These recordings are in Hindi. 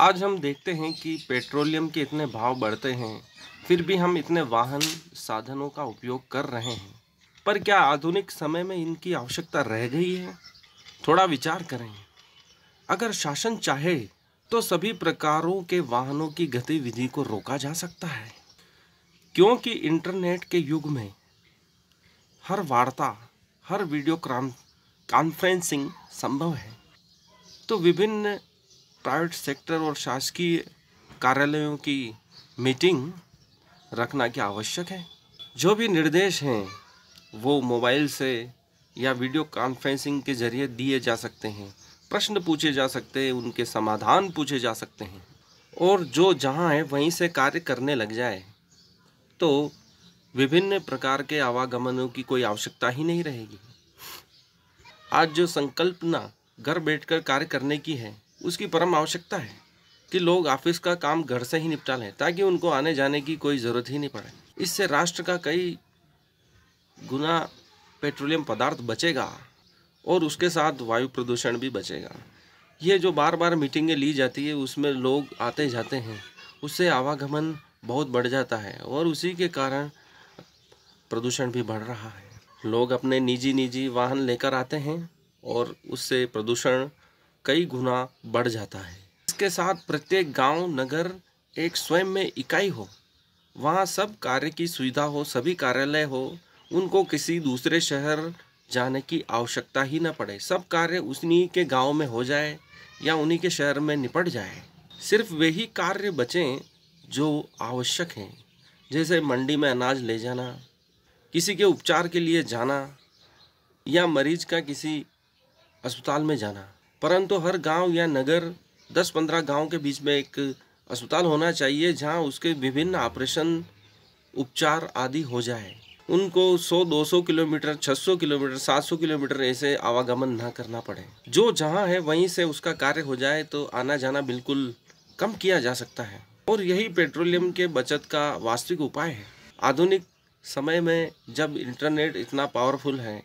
आज हम देखते हैं कि पेट्रोलियम के इतने भाव बढ़ते हैं फिर भी हम इतने वाहन साधनों का उपयोग कर रहे हैं पर क्या आधुनिक समय में इनकी आवश्यकता रह गई है थोड़ा विचार करें अगर शासन चाहे तो सभी प्रकारों के वाहनों की गतिविधि को रोका जा सकता है क्योंकि इंटरनेट के युग में हर वार्ता हर वीडियो क्रां कॉन्फ्रेंसिंग संभव है तो विभिन्न प्राइवेट सेक्टर और शासकीय कार्यालयों की मीटिंग रखना क्या आवश्यक है जो भी निर्देश हैं वो मोबाइल से या वीडियो कॉन्फ्रेंसिंग के जरिए दिए जा सकते हैं प्रश्न पूछे जा सकते हैं उनके समाधान पूछे जा सकते हैं और जो जहाँ है वहीं से कार्य करने लग जाए तो विभिन्न प्रकार के आवागमनों की कोई आवश्यकता ही नहीं रहेगी आज जो संकल्पना घर बैठकर कार्य करने की है उसकी परम आवश्यकता है कि लोग ऑफिस का काम घर से ही निपटा लें ताकि उनको आने जाने की कोई ज़रूरत ही नहीं पड़े इससे राष्ट्र का कई गुना पेट्रोलियम पदार्थ बचेगा और उसके साथ वायु प्रदूषण भी बचेगा ये जो बार बार मीटिंगें ली जाती है उसमें लोग आते जाते हैं उससे आवागमन बहुत बढ़ जाता है और उसी के कारण प्रदूषण भी बढ़ रहा है लोग अपने निजी निजी वाहन लेकर आते हैं और उससे प्रदूषण कई गुना बढ़ जाता है इसके साथ प्रत्येक गांव नगर एक स्वयं में इकाई हो वहाँ सब कार्य की सुविधा हो सभी कार्यालय हो उनको किसी दूसरे शहर जाने की आवश्यकता ही न पड़े सब कार्य उन्हीं के गांव में हो जाए या उन्हीं के शहर में निपट जाए सिर्फ वे ही कार्य बचें जो आवश्यक हैं जैसे मंडी में अनाज ले जाना किसी के उपचार के लिए जाना या मरीज का किसी अस्पताल में जाना परंतु हर गांव या नगर 10-15 गांव के बीच में एक अस्पताल होना चाहिए जहां उसके विभिन्न ऑपरेशन उपचार आदि हो जाए उनको 100-200 किलोमीटर 600 किलोमीटर 700 किलोमीटर ऐसे आवागमन ना करना पड़े जो जहां है वहीं से उसका कार्य हो जाए तो आना जाना बिल्कुल कम किया जा सकता है और यही पेट्रोलियम के बचत का वास्तविक उपाय है आधुनिक समय में जब इंटरनेट इतना पावरफुल है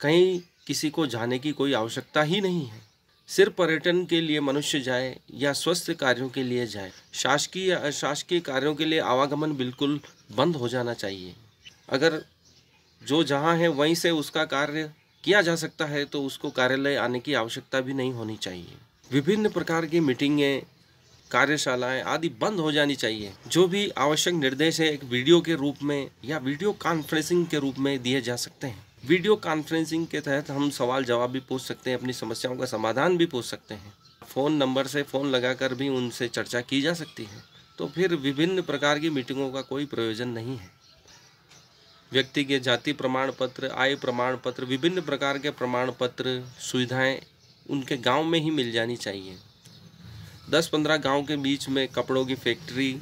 कहीं किसी को जाने की कोई आवश्यकता ही नहीं है सिर्फ पर्यटन के लिए मनुष्य जाए या स्वस्थ कार्यों के लिए जाए शासकीय या अशासकीय कार्यों के लिए आवागमन बिल्कुल बंद हो जाना चाहिए अगर जो जहाँ है वहीं से उसका कार्य किया जा सकता है तो उसको कार्यालय आने की आवश्यकता भी नहीं होनी चाहिए विभिन्न प्रकार की मीटिंगें कार्यशालाएं आदि बंद हो जानी चाहिए जो भी आवश्यक निर्देश है एक वीडियो के रूप में या वीडियो कॉन्फ्रेंसिंग के रूप में दिए जा सकते हैं वीडियो कॉन्फ्रेंसिंग के तहत हम सवाल जवाब भी पूछ सकते हैं अपनी समस्याओं का समाधान भी पूछ सकते हैं फ़ोन नंबर से फ़ोन लगाकर भी उनसे चर्चा की जा सकती है तो फिर विभिन्न प्रकार की मीटिंगों का कोई प्रयोजन नहीं है व्यक्ति के जाति प्रमाण पत्र आय प्रमाण पत्र विभिन्न प्रकार के प्रमाण पत्र सुविधाएँ उनके गाँव में ही मिल जानी चाहिए दस पंद्रह गाँव के बीच में कपड़ों की फैक्ट्री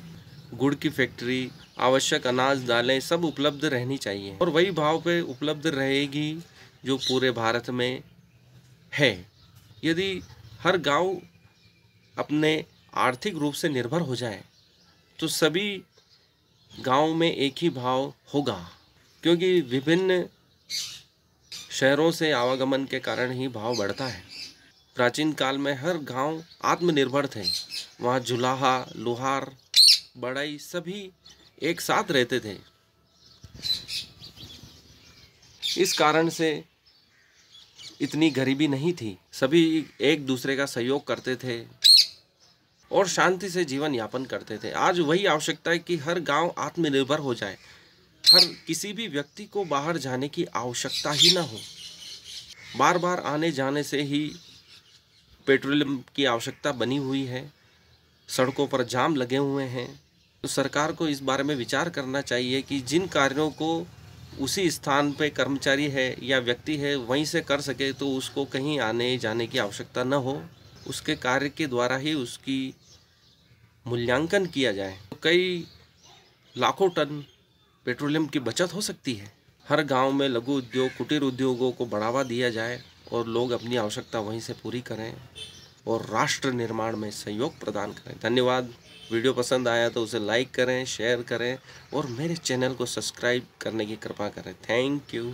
गुड़ की फैक्ट्री आवश्यक अनाज दालें सब उपलब्ध रहनी चाहिए और वही भाव पे उपलब्ध रहेगी जो पूरे भारत में है यदि हर गांव अपने आर्थिक रूप से निर्भर हो जाए तो सभी गांव में एक ही भाव होगा क्योंकि विभिन्न शहरों से आवागमन के कारण ही भाव बढ़ता है प्राचीन काल में हर गांव आत्मनिर्भर थे वहाँ जुलाहा लोहार बड़ाई सभी एक साथ रहते थे इस कारण से इतनी गरीबी नहीं थी सभी एक दूसरे का सहयोग करते थे और शांति से जीवन यापन करते थे आज वही आवश्यकता है कि हर गांव आत्मनिर्भर हो जाए हर किसी भी व्यक्ति को बाहर जाने की आवश्यकता ही ना हो बार बार आने जाने से ही पेट्रोलियम की आवश्यकता बनी हुई है सड़कों पर जाम लगे हुए हैं सरकार को इस बारे में विचार करना चाहिए कि जिन कार्यों को उसी स्थान पे कर्मचारी है या व्यक्ति है वहीं से कर सके तो उसको कहीं आने जाने की आवश्यकता न हो उसके कार्य के द्वारा ही उसकी मूल्यांकन किया जाए तो कई लाखों टन पेट्रोलियम की बचत हो सकती है हर गांव में लघु उद्योग कुटीर उद्योगों को बढ़ावा दिया जाए और लोग अपनी आवश्यकता वहीं से पूरी करें और राष्ट्र निर्माण में सहयोग प्रदान करें धन्यवाद वीडियो पसंद आया तो उसे लाइक करें शेयर करें और मेरे चैनल को सब्सक्राइब करने की कृपा करें थैंक यू